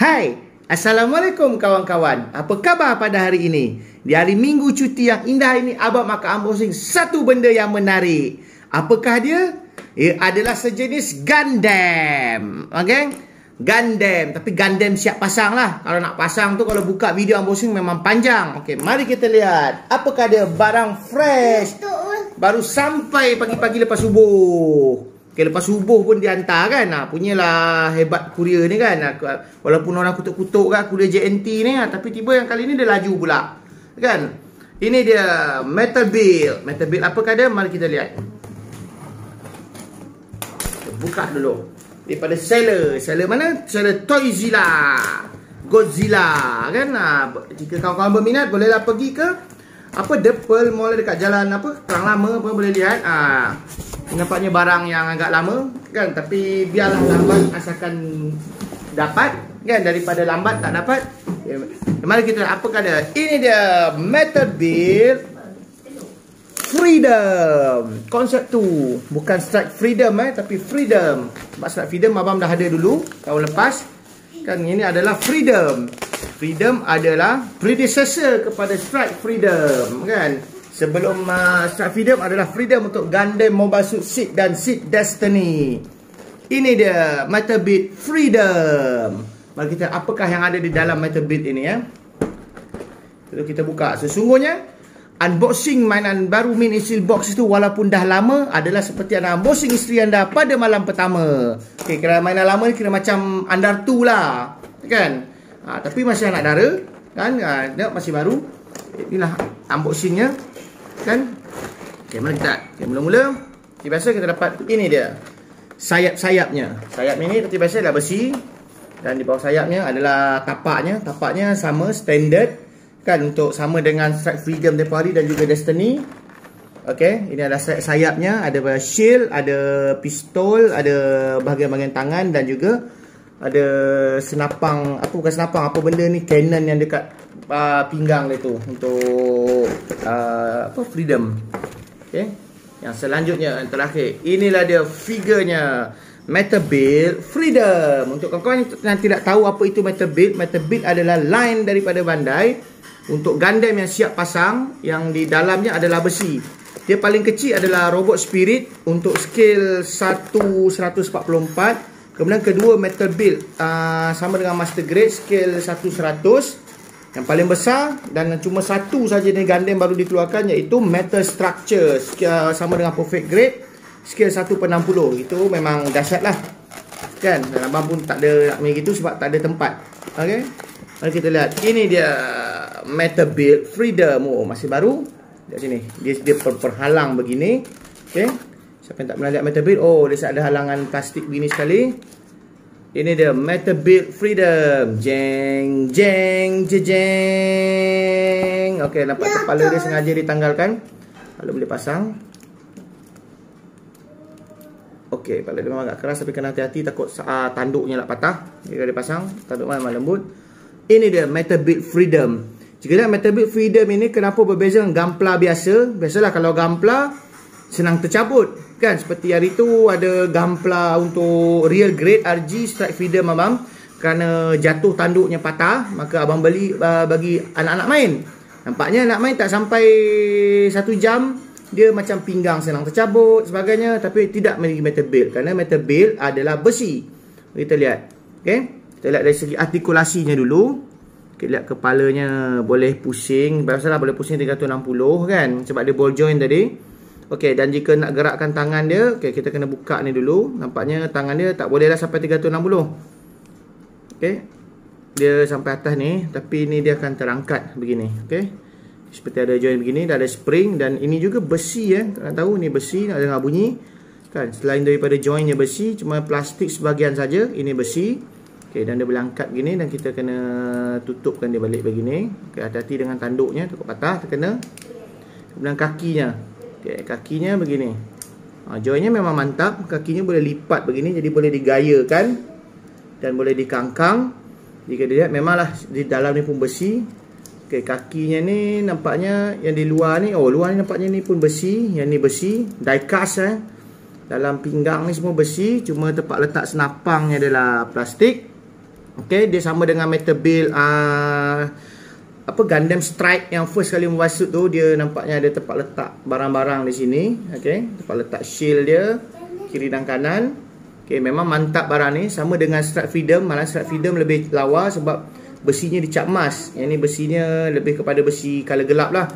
Hai, Assalamualaikum kawan-kawan. Apa khabar pada hari ini? Di hari minggu cuti yang indah ini, Abang Maka Ambosing satu benda yang menarik. Apakah dia? Ia adalah sejenis Gundam. Okay? Gundam. Tapi Gundam siap pasang lah. Kalau nak pasang tu, kalau buka video Ambosing memang panjang. Okay, mari kita lihat. Apakah dia? Barang fresh. Baru sampai pagi-pagi lepas subuh. Okay, lepas subuh pun dia hantar kan. Ah, punyalah hebat kurier ni kan. Aku, ah, walaupun orang kutuk-kutuk kan kurier JNT ni. Ah, tapi tiba yang kali ni dia laju pula. Kan? Ini dia metal bill. Metal bill apa dia? Mari kita lihat. Buka dulu. Daripada seller. Seller mana? Seller Toyzilla. Godzilla. Kan? Ah, jika kawan-kawan berminat bolehlah pergi ke apa The Pearl Mall dekat jalan apa? Terang Lama pun boleh lihat. Ah nampaknya barang yang agak lama kan tapi biarlah lambat asalkan dapat kan daripada lambat tak dapat ya, mari kita apa kata ini dia metal bill freedom konsep tu bukan strike freedom eh tapi freedom sebab strike freedom abang dah ada dulu tahun lepas kan ini adalah freedom freedom adalah predecessor kepada strike freedom kan sebelum uh, start freedom adalah freedom untuk Gundam Mobile Suit Seed dan Seed Destiny. Ini dia Metal Beat Freedom. Mari kita apakah yang ada di dalam Metal Beat ini ya. Lalu kita buka. Sesungguhnya unboxing mainan baru mini seal box itu walaupun dah lama adalah seperti anda unboxing isteri anda pada malam pertama. Okay, kira mainan lama ni kira macam under 2 lah. Kan? Ha, tapi masih anak dara kan ha, masih baru inilah unboxingnya kan okey mari kita okay, mula-mula seperti biasa kita dapat ini dia sayap-sayapnya sayap ini seperti biasa dah besi dan di bawah sayapnya adalah tapaknya tapaknya sama standard kan untuk sama dengan strike freedom temporary dan juga destiny Okey, ini adalah sayapnya, ada shield, ada pistol, ada bahagian-bahagian tangan dan juga ada senapang, apa bukan senapang, apa benda ni cannon yang dekat uh, pinggang dia tu untuk uh, apa freedom. Okey. Yang selanjutnya yang terakhir, inilah dia figurnya Metal Bill Freedom. Untuk kawan-kawan yang tidak tahu apa itu Metal Bill, Metal Bill adalah line daripada Bandai untuk Gundam yang siap pasang yang di dalamnya adalah besi. Dia paling kecil adalah Robot Spirit untuk skill 1144. Kemudian kedua Metal Build uh, sama dengan Master Grade skill 1100. Yang paling besar dan cuma satu saja ni gandeng baru dikeluarkan iaitu metal structure uh, sama dengan perfect grade scale 160. Itu memang lah Kan? Dan abang pun tak ada nak main gitu sebab tak ada tempat. Okay, Mari kita lihat. Ini dia uh, metal build freedom. Oh, masih baru. Di sini. Dia dia per perhalang begini. Okay, Siapa yang tak pernah lihat metal build? Oh, dia ada halangan plastik begini sekali. Ini dia Metal Build Freedom. Jeng jeng je jeng. Okey nampak Lata. Ya, kepala dia sengaja ditanggalkan. Kalau boleh pasang. Okey, kepala dia memang agak keras tapi kena hati-hati takut uh, tanduknya nak patah. Jika dia pasang, tanduk memang lembut. Ini dia Metal Build Freedom. Jika dia Metal Build Freedom ini kenapa berbeza dengan Gampla biasa? Biasalah kalau Gampla senang tercabut kan seperti hari tu ada gampla untuk real grade RG strike feeder abang kerana jatuh tanduknya patah maka abang beli uh, bagi anak-anak main nampaknya anak main tak sampai satu jam dia macam pinggang senang tercabut sebagainya tapi tidak memiliki metal bail kerana metal bail adalah besi kita lihat okay? kita lihat dari segi artikulasinya dulu kita lihat kepalanya boleh pusing Berapa salah boleh pusing 360 kan Sebab dia ball joint tadi Okey dan jika nak gerakkan tangan dia Okey kita kena buka ni dulu Nampaknya tangan dia tak boleh dah sampai 360 Okey Dia sampai atas ni Tapi ni dia akan terangkat begini Okey Seperti ada join begini Dah ada spring Dan ini juga besi ya eh. Tak tahu ni besi Nak dengar bunyi Kan selain daripada joinnya besi Cuma plastik sebahagian saja Ini besi Okey dan dia berangkat begini Dan kita kena tutupkan dia balik begini Okey hati-hati dengan tanduknya Takut patah terkena Kemudian kakinya Okey, kakinya begini. Ha, joinnya memang mantap, kakinya boleh lipat begini jadi boleh digayakan dan boleh dikangkang. Jika dilihat memanglah di dalam ni pun besi. Okey, kakinya ni nampaknya yang di luar ni, oh luar ni nampaknya ni pun besi, yang ni besi, diecast eh. Dalam pinggang ni semua besi, cuma tempat letak senapangnya adalah plastik. Okey, dia sama dengan metal bill uh, ah, apa Gundam Strike yang first kali memasuk tu dia nampaknya ada tempat letak barang-barang di sini. Okey, tempat letak shield dia kiri dan kanan. Okey, memang mantap barang ni sama dengan Strike Freedom, malah Strike Freedom lebih lawa sebab besinya dicap emas. Yang ni besinya lebih kepada besi color gelap lah.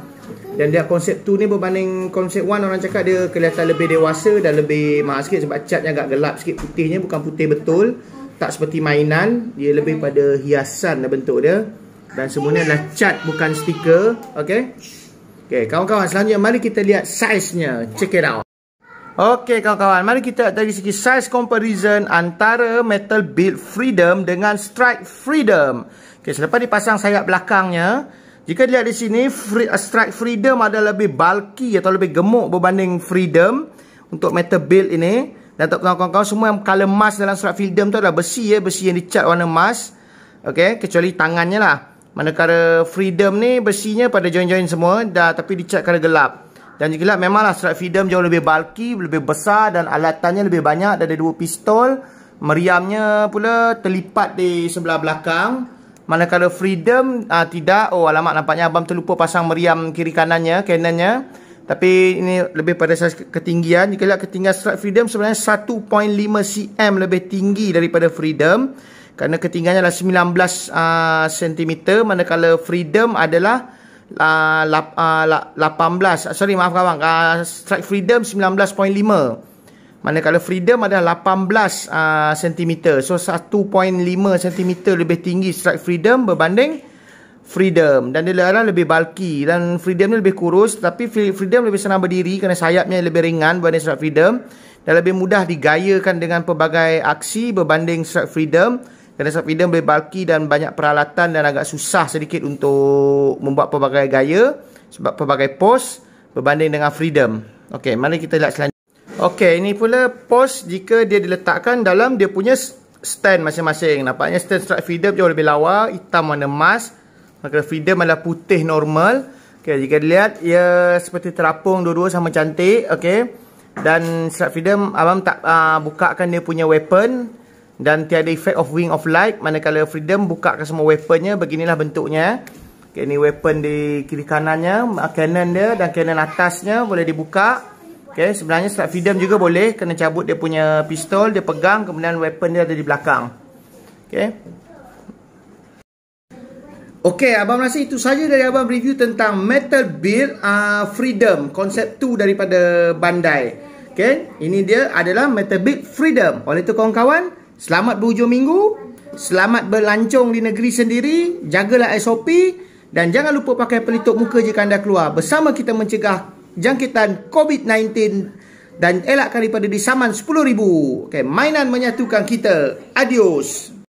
Dan dia konsep 2 ni berbanding konsep 1 orang cakap dia kelihatan lebih dewasa dan lebih mahal sikit sebab catnya agak gelap sikit putihnya bukan putih betul. Tak seperti mainan, dia lebih pada hiasan dan lah bentuk dia dan semuanya adalah cat bukan stiker okey okey kawan-kawan selanjutnya mari kita lihat saiznya check it out okey kawan-kawan mari kita lihat dari segi size comparison antara metal build freedom dengan strike freedom okey selepas dipasang sayap belakangnya jika dilihat di sini free, uh, strike freedom ada lebih bulky atau lebih gemuk berbanding freedom untuk metal build ini dan untuk kawan-kawan semua yang color emas dalam strike freedom tu adalah besi ya besi yang dicat warna emas Okay, kecuali tangannya lah Manakala freedom ni besinya pada join-join semua dah tapi dicat kala gelap. Dan gelap memanglah strap freedom jauh lebih bulky, lebih besar dan alatannya lebih banyak. Ada dua pistol, meriamnya pula terlipat di sebelah belakang. Manakala freedom aa, ah, tidak, oh alamat nampaknya abang terlupa pasang meriam kiri kanannya, cannonnya. Tapi ini lebih pada saiz ketinggian. Jika lihat ketinggian strap freedom sebenarnya 1.5 cm lebih tinggi daripada freedom kerana ketinggiannya adalah 19 uh, ah, manakala freedom adalah uh, ah, 18 ah, sorry maaf kawan uh, strike freedom 19.5 manakala freedom adalah 18 uh, so 1.5 cm lebih tinggi strike freedom berbanding freedom dan dia adalah lebih bulky dan freedom ni lebih kurus tapi freedom lebih senang berdiri kerana sayapnya lebih ringan berbanding strike freedom dan lebih mudah digayakan dengan pelbagai aksi berbanding strike freedom kerana Sofidem lebih bulky dan banyak peralatan dan agak susah sedikit untuk membuat pelbagai gaya sebab pelbagai pos berbanding dengan Freedom. Okey, mari kita lihat selanjutnya. Okey, ini pula pos jika dia diletakkan dalam dia punya stand masing-masing. Nampaknya stand strike Freedom jauh lebih lawa, hitam warna emas. Maka Freedom adalah putih normal. Okey, jika dilihat ia seperti terapung dua-dua sama cantik. Okey. Dan strike Freedom abang tak uh, bukakan dia punya weapon dan tiada effect of wing of light manakala freedom buka ke semua weaponnya beginilah bentuknya okay, ini weapon di kiri kanannya cannon dia dan cannon atasnya boleh dibuka okay, sebenarnya strike freedom juga boleh kena cabut dia punya pistol dia pegang kemudian weapon dia ada di belakang Okay. Okey, abang rasa itu saja dari abang review tentang Metal Build uh, Freedom konsep 2 daripada Bandai. Okey, ini dia adalah Metal Build Freedom. Oleh itu kawan-kawan, Selamat berhujung minggu. Selamat berlancong di negeri sendiri. Jagalah SOP. Dan jangan lupa pakai pelitup muka jika anda keluar. Bersama kita mencegah jangkitan COVID-19 dan elakkan daripada disaman RM10,000. Okay, mainan menyatukan kita. Adios.